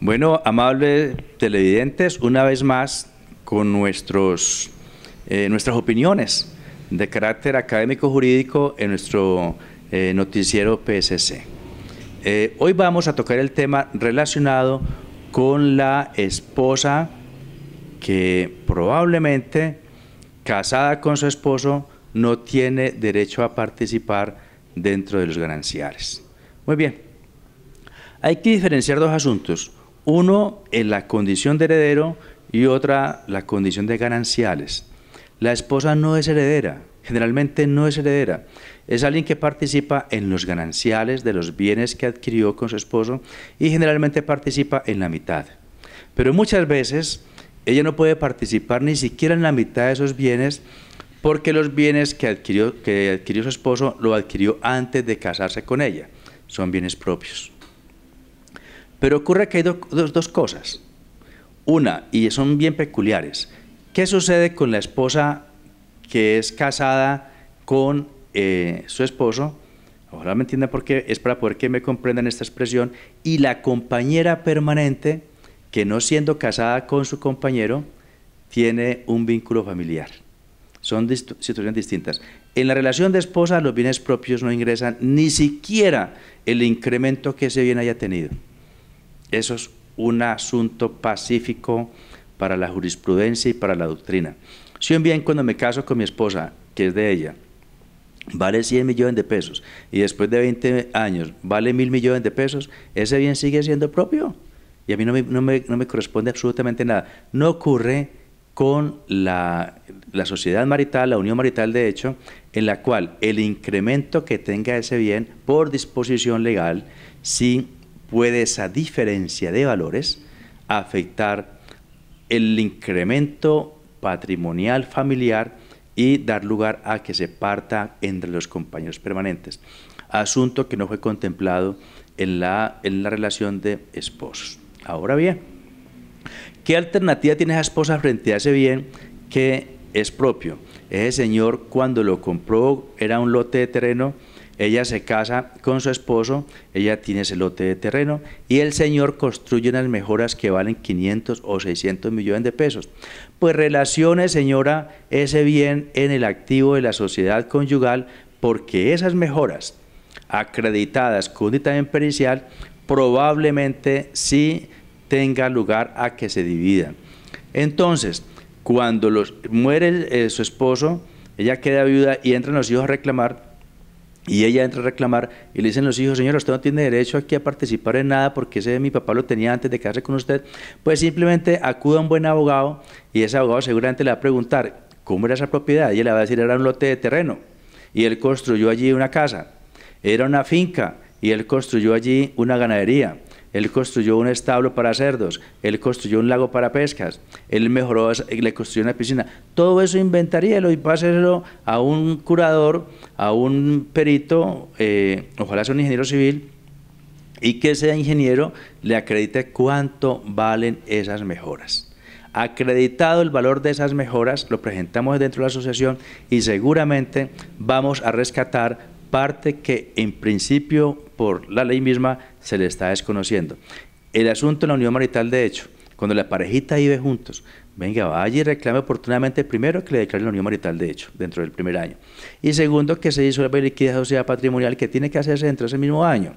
Bueno, amables televidentes, una vez más con nuestros, eh, nuestras opiniones de carácter académico-jurídico en nuestro eh, noticiero PSC. Eh, hoy vamos a tocar el tema relacionado con la esposa que probablemente, casada con su esposo, no tiene derecho a participar dentro de los gananciares. Muy bien, hay que diferenciar dos asuntos uno, en la condición de heredero y otra, la condición de gananciales. La esposa no es heredera, generalmente no es heredera. Es alguien que participa en los gananciales de los bienes que adquirió con su esposo y generalmente participa en la mitad. Pero muchas veces ella no puede participar ni siquiera en la mitad de esos bienes porque los bienes que adquirió, que adquirió su esposo lo adquirió antes de casarse con ella. Son bienes propios. Pero ocurre que hay dos, cosas. Una, y son bien peculiares. ¿Qué sucede con la esposa que es casada con eh, su esposo? Ojalá me entiendan por qué, es para poder que me comprendan esta expresión. Y la compañera permanente, que no siendo casada con su compañero, tiene un vínculo familiar. Son situaciones distintas. En la relación de esposa, los bienes propios no ingresan ni siquiera el incremento que ese bien haya tenido. Eso es un asunto pacífico para la jurisprudencia y para la doctrina. Si un bien cuando me caso con mi esposa, que es de ella, vale 100 millones de pesos y después de 20 años vale mil millones de pesos, ese bien sigue siendo propio y a mí no me, corresponde absolutamente nada. No ocurre con la, la, sociedad marital, la unión marital de hecho, en la cual el incremento que tenga ese bien por disposición legal, sí puede esa diferencia de valores afectar el incremento patrimonial familiar y dar lugar a que se parta entre los compañeros permanentes, asunto que no fue contemplado en la, relación de esposos. Ahora bien, ¿qué alternativa tiene esa esposa frente a ese bien que es propio? Ese señor cuando lo compró era un lote de terreno ella se casa con su esposo, ella tiene ese lote de terreno y el señor construye unas mejoras que valen 500 o 600 millones de pesos. Pues relacione, señora, ese bien en el activo de la sociedad conyugal porque esas mejoras acreditadas con dictamen pericial probablemente sí tenga lugar a que se dividan. Entonces, cuando muere eh, su esposo, ella queda viuda y entran los hijos a reclamar, y ella entra a reclamar y le dicen los hijos, señor usted no tiene derecho aquí a participar en nada porque ese mi papá lo tenía antes de casarse con usted. Pues simplemente acuda a un buen abogado y ese abogado seguramente le va a preguntar, ¿cómo era esa propiedad? Y él le va a decir, era un lote de terreno. Y él construyó allí una casa. Era una finca y él construyó allí una ganadería él construyó un establo para cerdos, él construyó un lago para pescas, él mejoró, le construyó una piscina. Todo eso inventaría y pasarlo a un curador, a un perito, eh, ojalá sea un ingeniero civil, y que ese ingeniero le acredite cuánto valen esas mejoras. Acreditado el valor de esas mejoras, lo presentamos dentro de la asociación y seguramente vamos a rescatar parte que en principio por la ley misma se le está desconociendo. El asunto de la unión marital, de hecho, cuando la parejita vive juntos, venga, allí y reclame oportunamente primero que le declare la unión marital, de hecho, dentro del primer año. Y segundo, que se disuelva y liquide la sociedad patrimonial que tiene que hacerse dentro de ese mismo año.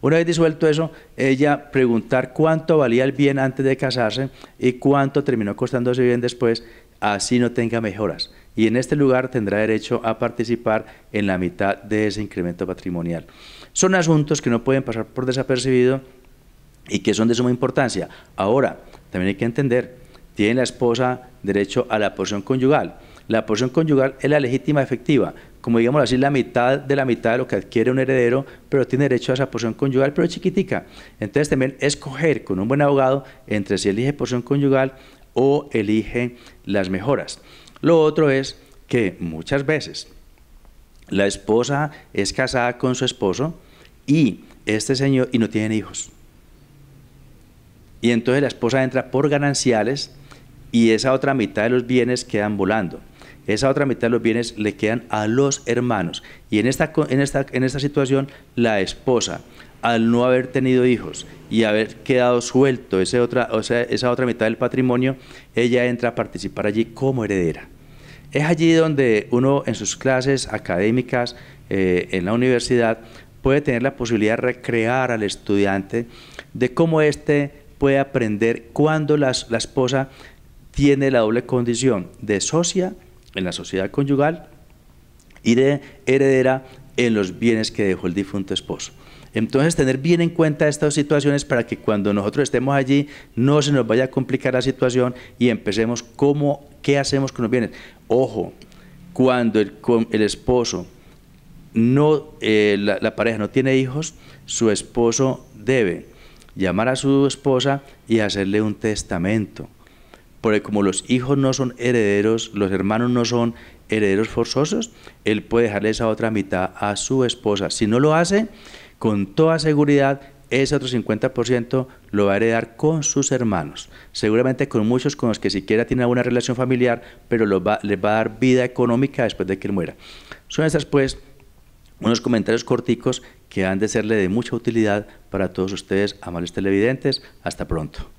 Una vez disuelto eso, ella preguntar cuánto valía el bien antes de casarse y cuánto terminó costando ese bien después, así no tenga mejoras y en este lugar tendrá derecho a participar en la mitad de ese incremento patrimonial. Son asuntos que no pueden pasar por desapercibido y que son de suma importancia. Ahora, también hay que entender, tiene la esposa derecho a la porción conyugal. La porción conyugal es la legítima efectiva, como digamos así, la mitad de la mitad de lo que adquiere un heredero, pero tiene derecho a esa porción conyugal, pero chiquitica. Entonces también escoger con un buen abogado entre si elige porción conyugal o elige las mejoras. Lo otro es que muchas veces la esposa es casada con su esposo y este señor y no tiene hijos. Y entonces la esposa entra por gananciales y esa otra mitad de los bienes quedan volando. Esa otra mitad de los bienes le quedan a los hermanos. Y en esta, en esta, situación, la esposa, al no haber tenido hijos y haber quedado suelto otra, o sea, esa otra mitad del patrimonio, ella entra a participar allí como heredera. Es allí donde uno en sus clases académicas eh, en la universidad puede tener la posibilidad de recrear al estudiante de cómo éste puede aprender cuando la, la esposa tiene la doble condición de socia en la sociedad conyugal y de heredera en los bienes que dejó el difunto esposo. Entonces, tener bien en cuenta estas situaciones para que cuando nosotros estemos allí no se nos vaya a complicar la situación y empecemos cómo, qué hacemos con los bienes. Ojo, cuando el, el esposo no, eh, la, pareja no tiene hijos, su esposo debe llamar a su esposa y hacerle un testamento porque como los hijos no son herederos, los hermanos no son herederos forzosos, él puede dejarle esa otra mitad a su esposa. Si no lo hace, con toda seguridad, ese otro 50% lo va a heredar con sus hermanos. Seguramente con muchos con los que siquiera tiene alguna relación familiar, pero va, les va a dar vida económica después de que él muera. Son esas pues, unos comentarios corticos que han de serle de mucha utilidad para todos ustedes, amables televidentes. Hasta pronto.